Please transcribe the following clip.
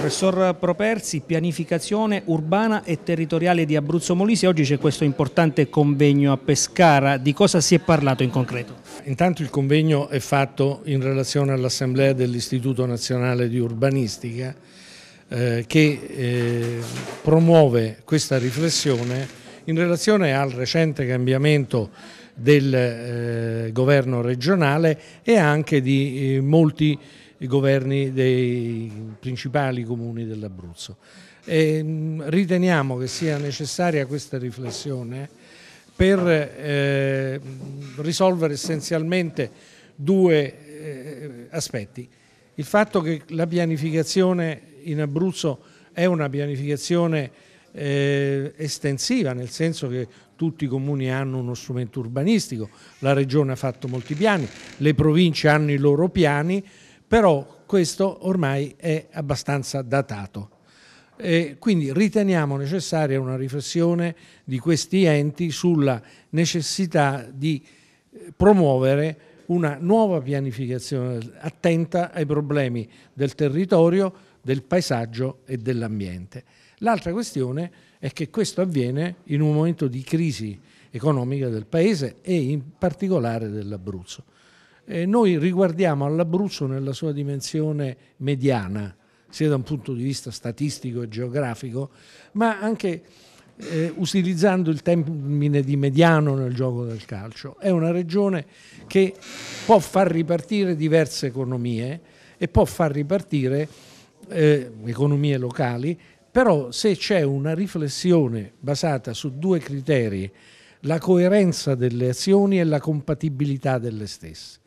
Professor Properzi, pianificazione urbana e territoriale di Abruzzo Molise, oggi c'è questo importante convegno a Pescara, di cosa si è parlato in concreto? Intanto il convegno è fatto in relazione all'Assemblea dell'Istituto Nazionale di Urbanistica eh, che eh, promuove questa riflessione in relazione al recente cambiamento del eh, governo regionale e anche di eh, molti governi dei principali comuni dell'Abruzzo. Ehm, riteniamo che sia necessaria questa riflessione per eh, risolvere essenzialmente due eh, aspetti. Il fatto che la pianificazione in Abruzzo è una pianificazione eh, estensiva, nel senso che tutti i comuni hanno uno strumento urbanistico, la regione ha fatto molti piani, le province hanno i loro piani, però questo ormai è abbastanza datato. Eh, quindi riteniamo necessaria una riflessione di questi enti sulla necessità di eh, promuovere una nuova pianificazione attenta ai problemi del territorio, del paesaggio e dell'ambiente. L'altra questione è che questo avviene in un momento di crisi economica del Paese e in particolare dell'Abruzzo. Eh, noi riguardiamo l'Abruzzo nella sua dimensione mediana, sia da un punto di vista statistico e geografico, ma anche eh, utilizzando il termine di mediano nel gioco del calcio. È una regione che può far ripartire diverse economie e può far ripartire eh, economie locali, però se c'è una riflessione basata su due criteri, la coerenza delle azioni e la compatibilità delle stesse.